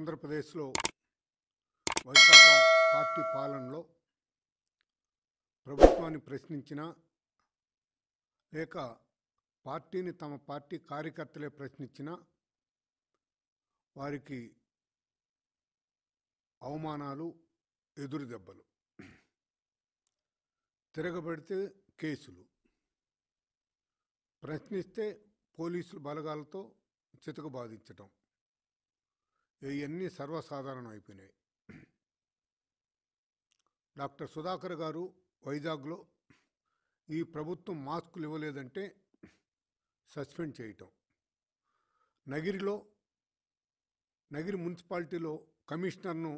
ఆంధ్రప్రదేశ్లో వైకాపా పార్టీ పాలనలో ప్రభుత్వాన్ని ప్రశ్నించినా లేక పార్టీని తమ పార్టీ కార్యకర్తలే ప్రశ్నించినా వారికి అవమానాలు ఎదురు దెబ్బలు తిరగబడితే కేసులు ప్రశ్నిస్తే పోలీసులు బలగాలతో చితక బాధించటం ఇవన్నీ సర్వసాధారణం అయిపోయినాయి డాక్టర్ సుధాకర్ గారు వైజాగ్లో ఈ ప్రభుత్వం మాస్కులు ఇవ్వలేదంటే సస్పెండ్ చేయటం నగిరిలో నగిరి మున్సిపాలిటీలో కమిషనర్ను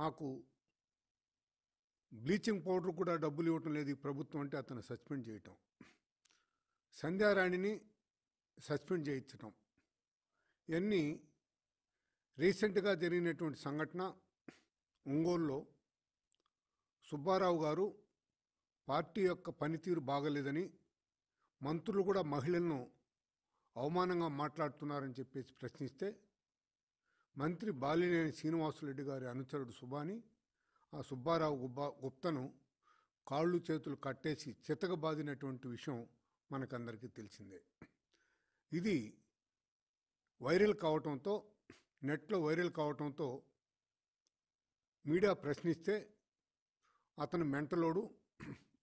మాకు బ్లీచింగ్ పౌడర్ కూడా డబ్బులు ఇవ్వటం లేదు ఈ ప్రభుత్వం అంటే అతను సస్పెండ్ చేయటం సంధ్యారాణిని సస్పెండ్ చేయించటం ఇవన్నీ రీసెంట్గా జరిగినటువంటి సంఘటన ఒంగోలులో సుబ్బారావు గారు పార్టీ యొక్క పనితీరు బాగలేదని మంత్రులు కూడా మహిళలను అవమానంగా మాట్లాడుతున్నారని చెప్పేసి ప్రశ్నిస్తే మంత్రి బాలినేని శ్రీనివాసులెడ్డి గారి అనుచరుడు సుబాని ఆ సుబ్బారావు గుబ్బా గుప్తను కాళ్ళు చేతులు కట్టేసి చితకబాదినటువంటి విషయం మనకందరికీ తెలిసిందే ఇది వైరల్ కావటంతో నెట్లో వైరల్ కావటంతో మీడియా ప్రశ్నిస్తే అతను మెంటలోడు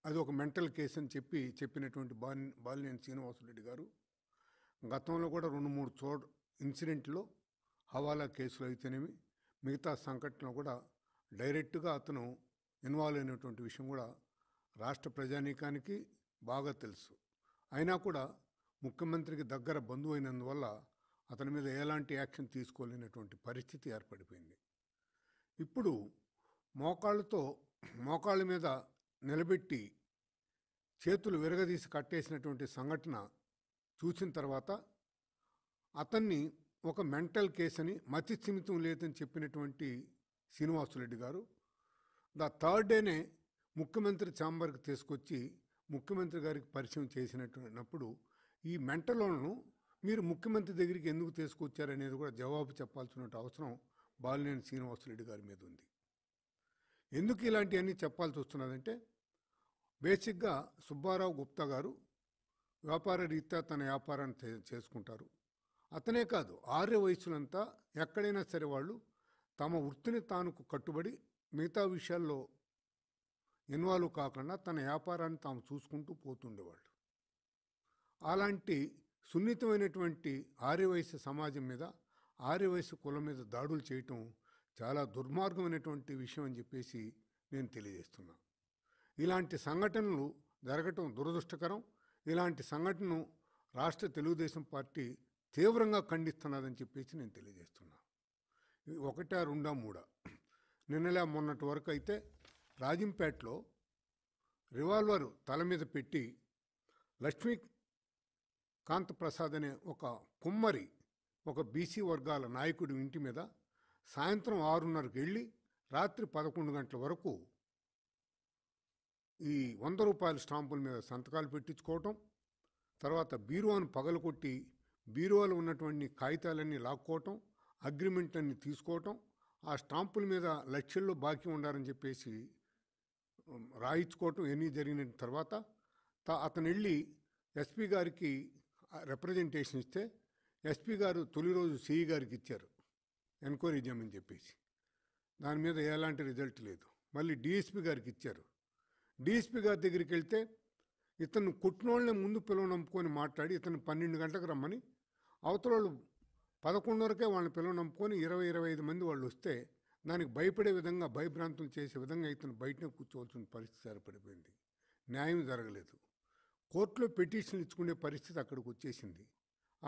అది ఒక మెంటల్ కేసు అని చెప్పి చెప్పినటువంటి బాలి బాలినేని శ్రీనివాసరెడ్డి గారు గతంలో కూడా రెండు మూడు చోట ఇన్సిడెంట్లో హవాలా కేసులు అయితేనేమి మిగతా సంఘటనలో కూడా డైరెక్ట్గా అతను ఇన్వాల్వ్ అయినటువంటి విషయం కూడా రాష్ట్ర ప్రజానీకానికి బాగా తెలుసు అయినా కూడా ముఖ్యమంత్రికి దగ్గర బంధువు అయినందువల్ల అతని మీద ఎలాంటి యాక్షన్ తీసుకోలేనటువంటి పరిస్థితి ఏర్పడిపోయింది ఇప్పుడు మోకాళ్ళతో మోకాళ్ళ మీద నిలబెట్టి చేతులు విరగదీసి కట్టేసినటువంటి సంఘటన చూసిన తర్వాత అతన్ని ఒక మెంటల్ కేసు అని మతి సిమితం లేదని చెప్పినటువంటి రెడ్డి గారు ద థర్డ్ డేనే ముఖ్యమంత్రి ఛాంబర్కి తీసుకొచ్చి ముఖ్యమంత్రి గారికి పరిచయం చేసినప్పుడు ఈ మెంటలోను మీరు ముఖ్యమంత్రి దగ్గరికి ఎందుకు తీసుకొచ్చారనేది కూడా జవాబు చెప్పాల్సిన అవసరం బాలినేని శ్రీనివాసరెడ్డి గారి మీద ఉంది ఎందుకు ఇలాంటివన్నీ చెప్పాల్సి వస్తున్నదంటే బేసిక్గా సుబ్బారావు గుప్తా గారు వ్యాపార రీత్యా తన వ్యాపారాన్ని చేసుకుంటారు అతనే కాదు ఆర్య వయసులంతా ఎక్కడైనా సరే వాళ్ళు తమ వృత్తిని తాను కట్టుబడి మిగతా విషయాల్లో ఇన్వాల్వ్ కాకుండా తన వ్యాపారాన్ని తాము చూసుకుంటూ పోతుండేవాళ్ళు అలాంటి సున్నితమైనటువంటి ఆర్యవయస్సు సమాజం మీద ఆర్యవయస్సు కులం మీద దాడులు చేయటం చాలా దుర్మార్గమైనటువంటి విషయం అని చెప్పేసి నేను తెలియజేస్తున్నా ఇలాంటి సంఘటనలు జరగటం దురదృష్టకరం ఇలాంటి సంఘటనను రాష్ట్ర తెలుగుదేశం పార్టీ తీవ్రంగా ఖండిస్తున్నదని చెప్పేసి నేను తెలియజేస్తున్నా ఒకటా రెండా మూడా నిన్నలే మొన్నటి వరకు అయితే రాజంపేటలో రివాల్వర్ తల మీద పెట్టి లక్ష్మీ కాంతప్రసాద్ అనే ఒక కుమ్మరి ఒక బీసీ వర్గాల నాయకుడి ఇంటి మీద సాయంత్రం ఆరున్నరకు వెళ్ళి రాత్రి పదకొండు గంటల వరకు ఈ వంద రూపాయల స్టాంపుల మీద సంతకాలు పెట్టించుకోవటం తర్వాత బీరువాను కొట్టి బీరువాలో ఉన్నటువంటి కాగితాలన్నీ లాక్కోవటం అగ్రిమెంట్ అన్ని తీసుకోవటం ఆ స్టాంపుల మీద లక్షల్లో బాకీ ఉండాలని చెప్పేసి రాయించుకోవటం ఎన్ని జరిగిన తర్వాత అతను వెళ్ళి ఎస్పీ గారికి రిప్రజెంటేషన్ ఇస్తే ఎస్పీ గారు తొలి రోజు సిఈ e గారికి ఇచ్చారు ఎన్క్వైరీ చేయమని చెప్పేసి దాని మీద ఎలాంటి రిజల్ట్ లేదు మళ్ళీ డిఎస్పీ గారికి ఇచ్చారు డిఎస్పీ గారి దగ్గరికి వెళ్తే ఇతను కుట్టినోళ్ళని ముందు నమ్ముకొని మాట్లాడి ఇతను పన్నెండు గంటలకు రమ్మని అవతల వాళ్ళు పదకొండున్నరకే వాళ్ళని నమ్ముకొని ఇరవై ఇరవై ఐదు మంది వాళ్ళు వస్తే దానికి భయపడే విధంగా భయభ్రాంతులు చేసే విధంగా ఇతను బయటనే కూర్చోవాల్సిన పరిస్థితి ఏర్పడిపోయింది న్యాయం జరగలేదు కోర్టులో పిటిషన్ ఇచ్చుకునే పరిస్థితి అక్కడికి వచ్చేసింది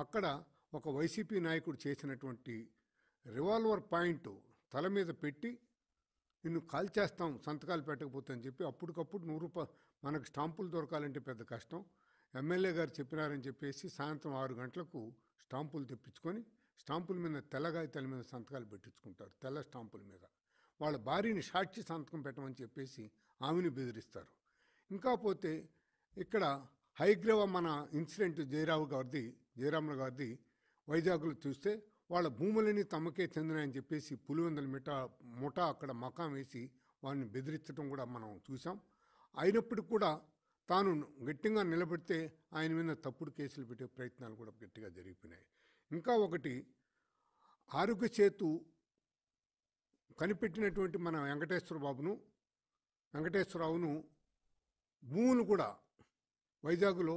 అక్కడ ఒక వైసీపీ నాయకుడు చేసినటువంటి రివాల్వర్ పాయింట్ తల మీద పెట్టి నిన్ను చేస్తాం సంతకాలు పెట్టకపోతే అని చెప్పి అప్పటికప్పుడు నూరు రూపాయ మనకు స్టాంపులు దొరకాలంటే పెద్ద కష్టం ఎమ్మెల్యే గారు చెప్పినారని చెప్పేసి సాయంత్రం ఆరు గంటలకు స్టాంపులు తెప్పించుకొని స్టాంపుల మీద తల మీద సంతకాలు పెట్టించుకుంటారు తెల్ల స్టాంపుల మీద వాళ్ళ భార్యని సాక్షి సంతకం పెట్టమని చెప్పేసి ఆమెను బెదిరిస్తారు ఇంకా పోతే ఇక్కడ హైగ్రేవ మన ఇన్సిడెంట్ జయరావు గారిది జయరాముల గారిది వైజాగ్లో చూస్తే వాళ్ళ భూములని తమకే చెందినాయని చెప్పేసి పులివందల మిఠా ముఠా అక్కడ మకాం వేసి వారిని బెదిరించడం కూడా మనం చూసాం అయినప్పటికీ కూడా తాను గట్టిగా నిలబెడితే ఆయన మీద తప్పుడు కేసులు పెట్టే ప్రయత్నాలు కూడా గట్టిగా జరిగిపోయినాయి ఇంకా ఒకటి ఆరోగ్య సేతు కనిపెట్టినటువంటి మన వెంకటేశ్వర బాబును వెంకటేశ్వరరావును భూములు కూడా వైజాగ్లో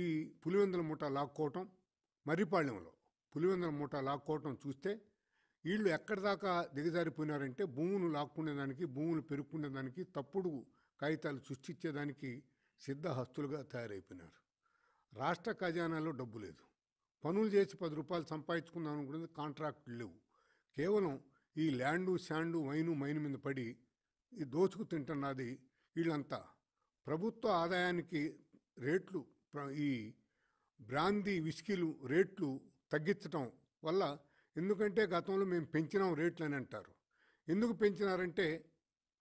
ఈ పులివెందుల మూట లాక్కోవటం మర్రిపాళ్యంలో పులివెందుల మూట లాక్కోవటం చూస్తే వీళ్ళు ఎక్కడి దాకా దిగజారిపోయినారంటే భూములు లాక్కునేదానికి భూములు పెరుక్కునేదానికి తప్పుడు కాగితాలు సృష్టించేదానికి సిద్ధహస్తులుగా తయారైపోయినారు రాష్ట్ర ఖజానాలో డబ్బు లేదు పనులు చేసి పది రూపాయలు సంపాదించుకుందాం అనుకునేది కాంట్రాక్టు లేవు కేవలం ఈ ల్యాండు శాండు వైను మైను మీద పడి ఈ దోచుకు తింటున్నది వీళ్ళంతా ప్రభుత్వ ఆదాయానికి రేట్లు ఈ బ్రాందీ విస్కీలు రేట్లు తగ్గించటం వల్ల ఎందుకంటే గతంలో మేము పెంచినాం రేట్లు అని అంటారు ఎందుకు పెంచినారంటే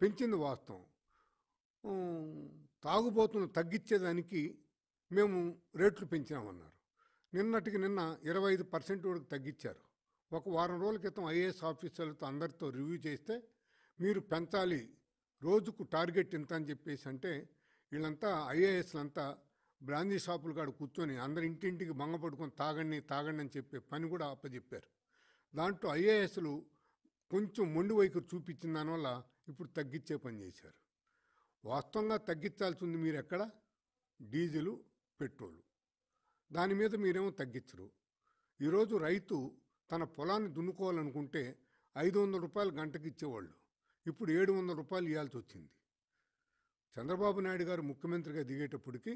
పెంచింది వాస్తవం తాగుబోతును తగ్గించేదానికి మేము రేట్లు పెంచినామన్నారు నిన్నటికి నిన్న ఇరవై ఐదు పర్సెంట్ వరకు తగ్గించారు ఒక వారం రోజుల క్రితం ఐఏఎస్ ఆఫీసర్లతో అందరితో రివ్యూ చేస్తే మీరు పెంచాలి రోజుకు టార్గెట్ ఇంత అని చెప్పేసి అంటే వీళ్ళంతా ఐఏఎస్లంతా బ్రాందీ షాపులు కాడ కూర్చొని అందరి ఇంటింటికి భంగపడుకొని తాగండి తాగండి అని చెప్పే పని కూడా అప్పజెప్పారు దాంట్లో ఐఏఎస్లు కొంచెం మొండి వైఖరి చూపించిన దానివల్ల ఇప్పుడు తగ్గించే పని చేశారు వాస్తవంగా తగ్గించాల్సింది మీరు ఎక్కడ డీజిలు పెట్రోలు దాని మీద మీరేమో తగ్గించరు ఈరోజు రైతు తన పొలాన్ని దున్నుకోవాలనుకుంటే ఐదు వందల రూపాయలు గంటకి ఇచ్చేవాళ్ళు ఇప్పుడు ఏడు వందల రూపాయలు ఇవ్వాల్సి వచ్చింది చంద్రబాబు నాయుడు గారు ముఖ్యమంత్రిగా దిగేటప్పటికీ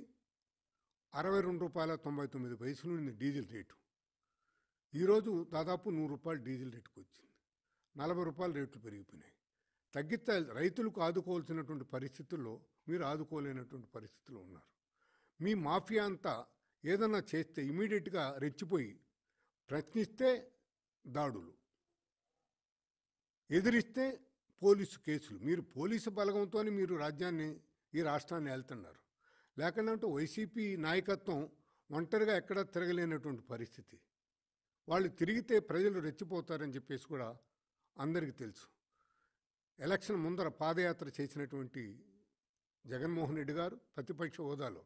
అరవై రెండు రూపాయల తొంభై తొమ్మిది పైసలు ఉంది డీజిల్ రేటు ఈరోజు దాదాపు నూరు రూపాయలు డీజిల్ రేటుకు వచ్చింది నలభై రూపాయల రేట్లు పెరిగిపోయినాయి తగ్గితే రైతులకు ఆదుకోవాల్సినటువంటి పరిస్థితుల్లో మీరు ఆదుకోలేనటువంటి పరిస్థితులు ఉన్నారు మీ మాఫియా అంతా ఏదన్నా చేస్తే ఇమీడియట్గా రెచ్చిపోయి ప్రశ్నిస్తే దాడులు ఎదిరిస్తే పోలీసు కేసులు మీరు పోలీసు బలగంతో మీరు రాజ్యాన్ని ఈ రాష్ట్రాన్ని వెళ్తున్నారు లేకుండా వైసీపీ నాయకత్వం ఒంటరిగా ఎక్కడా తిరగలేనటువంటి పరిస్థితి వాళ్ళు తిరిగితే ప్రజలు రెచ్చిపోతారని చెప్పేసి కూడా అందరికీ తెలుసు ఎలక్షన్ ముందర పాదయాత్ర చేసినటువంటి జగన్మోహన్ రెడ్డి గారు ప్రతిపక్ష హోదాలో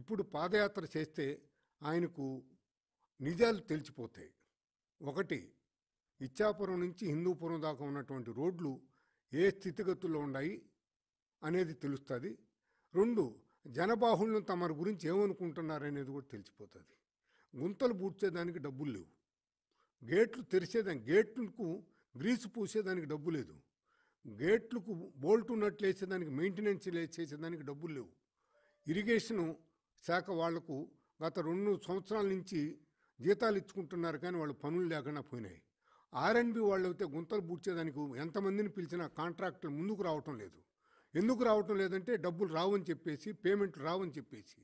ఇప్పుడు పాదయాత్ర చేస్తే ఆయనకు నిజాలు తెలిసిపోతాయి ఒకటి ఇచ్చాపురం నుంచి హిందూపురం దాకా ఉన్నటువంటి రోడ్లు ఏ స్థితిగతుల్లో ఉన్నాయి అనేది తెలుస్తుంది రెండు జనబాహుళ్యం తమ గురించి ఏమనుకుంటున్నారనేది కూడా తెలిసిపోతుంది గుంతలు పూడ్చేదానికి డబ్బులు లేవు గేట్లు తెరిచేదానికి గేట్లకు గ్రీసు పూసేదానికి డబ్బు లేదు గేట్లకు బోల్ట్ ఉన్నట్లు వేసేదానికి మెయింటెనెన్స్ చేసేదానికి డబ్బులు లేవు ఇరిగేషను శాఖ వాళ్లకు గత రెండు సంవత్సరాల నుంచి జీతాలు ఇచ్చుకుంటున్నారు కానీ వాళ్ళు పనులు లేకుండా పోయినాయి ఆర్ఎన్బి వాళ్ళు అయితే గుంతలు పూడ్చేదానికి ఎంతమందిని పిలిచినా కాంట్రాక్టులు ముందుకు రావటం లేదు ఎందుకు రావటం లేదంటే డబ్బులు రావని చెప్పేసి పేమెంట్ రావని చెప్పేసి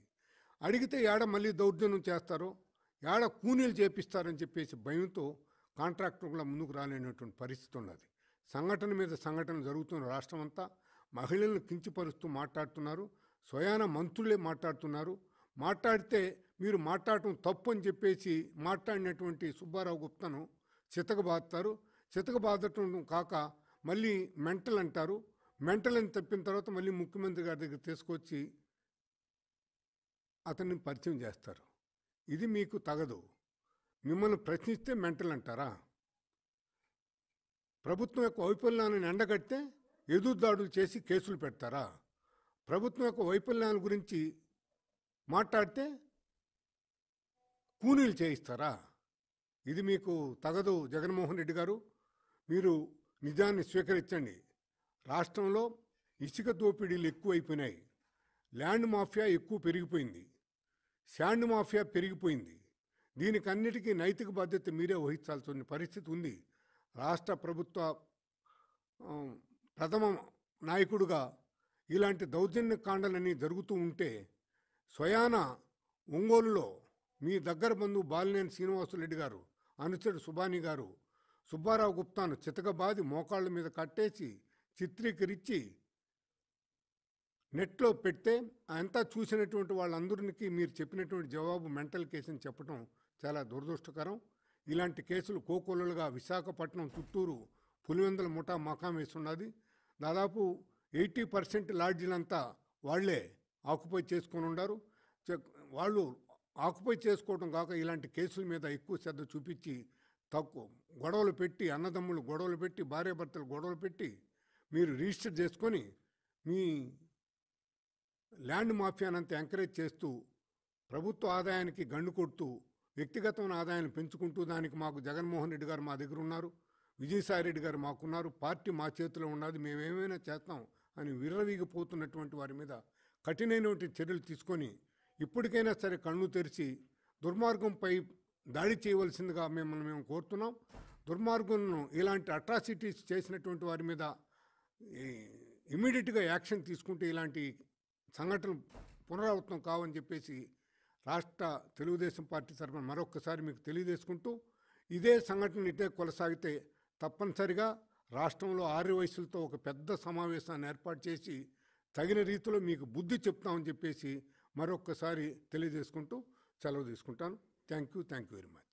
అడిగితే ఏడ మళ్ళీ దౌర్జన్యం చేస్తారో ఏడ కూనీలు చేపిస్తారని చెప్పేసి భయంతో కాంట్రాక్టర్ల ముందుకు రాలేనటువంటి పరిస్థితి ఉన్నది సంఘటన మీద సంఘటన జరుగుతున్న రాష్ట్రం అంతా మహిళలను కించిపరుస్తూ మాట్లాడుతున్నారు స్వయాన మంత్రులే మాట్లాడుతున్నారు మాట్లాడితే మీరు మాట్లాడటం తప్పు అని చెప్పేసి మాట్లాడినటువంటి సుబ్బారావు గుప్తను చితక చితక బాధటం కాక మళ్ళీ మెంటల్ అంటారు మెంటల్ని తప్పిన తర్వాత మళ్ళీ ముఖ్యమంత్రి గారి దగ్గర తీసుకొచ్చి అతన్ని పరిచయం చేస్తారు ఇది మీకు తగదు మిమ్మల్ని ప్రశ్నిస్తే మెంటల్ అంటారా ప్రభుత్వం యొక్క వైఫల్యాన్ని ఎండగట్టే ఎదురుదాడులు చేసి కేసులు పెడతారా ప్రభుత్వం యొక్క వైఫల్యాల గురించి మాట్లాడితే కూనీలు చేయిస్తారా ఇది మీకు తగదు జగన్మోహన్ రెడ్డి గారు మీరు నిజాన్ని స్వీకరించండి రాష్ట్రంలో ఇసుక దోపిడీలు ఎక్కువైపోయినాయి ల్యాండ్ మాఫియా ఎక్కువ పెరిగిపోయింది శాండ్ మాఫియా పెరిగిపోయింది దీనికన్నిటికీ నైతిక బాధ్యత మీరే వహించాల్సిన పరిస్థితి ఉంది రాష్ట్ర ప్రభుత్వ ప్రథమ నాయకుడుగా ఇలాంటి దౌర్జన్య కాండలన్నీ జరుగుతూ ఉంటే స్వయాన ఒంగోలులో మీ దగ్గర బంధువు బాలినేని శ్రీనివాసులరెడ్డి గారు అనుచరుడు సుబాని గారు సుబ్బారావు గుప్తాను చితకబాది మోకాళ్ళ మీద కట్టేసి చిత్రీకరించి నెట్లో పెడితే అంతా చూసినటువంటి వాళ్ళందరికీ మీరు చెప్పినటువంటి జవాబు మెంటల్ కేసు అని చెప్పడం చాలా దురదృష్టకరం ఇలాంటి కేసులు కోకొల్లలుగా విశాఖపట్నం చుట్టూరు పులివెందుల ముఠా మకాం వేస్తున్నది దాదాపు ఎయిటీ పర్సెంట్ లాడ్జీలంతా వాళ్లే ఆక్యుపై చేసుకొని ఉండారు వాళ్ళు ఆక్యుపై చేసుకోవడం కాక ఇలాంటి కేసుల మీద ఎక్కువ శ్రద్ధ చూపించి తక్కువ గొడవలు పెట్టి అన్నదమ్ములు గొడవలు పెట్టి భార్యాభర్తలు గొడవలు పెట్టి మీరు రిజిస్టర్ చేసుకొని మీ ల్యాండ్ మాఫియానంత ఎంకరేజ్ చేస్తూ ప్రభుత్వ ఆదాయానికి గండు కొడుతూ వ్యక్తిగతమైన ఆదాయాన్ని పెంచుకుంటూ దానికి మాకు జగన్మోహన్ రెడ్డి గారు మా దగ్గర ఉన్నారు విజయసాయి రెడ్డి గారు మాకున్నారు పార్టీ మా చేతిలో ఉన్నది మేమేమైనా చేస్తాం అని విర్రవీగిపోతున్నటువంటి వారి మీద కఠినైనటువంటి చర్యలు తీసుకొని ఇప్పటికైనా సరే కళ్ళు తెరిచి దుర్మార్గంపై దాడి చేయవలసిందిగా మిమ్మల్ని మేము కోరుతున్నాం దుర్మార్గులను ఇలాంటి అట్రాసిటీస్ చేసినటువంటి వారి మీద ఇమీడియట్గా యాక్షన్ తీసుకుంటే ఇలాంటి సంఘటనలు పునరావృతం కావని చెప్పేసి రాష్ట్ర తెలుగుదేశం పార్టీ తరఫున మరొకసారి మీకు తెలియజేసుకుంటూ ఇదే సంఘటన ఇదే కొనసాగితే తప్పనిసరిగా రాష్ట్రంలో వయసులతో ఒక పెద్ద సమావేశాన్ని ఏర్పాటు చేసి తగిన రీతిలో మీకు బుద్ధి చెప్తామని చెప్పేసి మరొకసారి తెలియజేసుకుంటూ సెలవు తీసుకుంటాను thank you thank you very much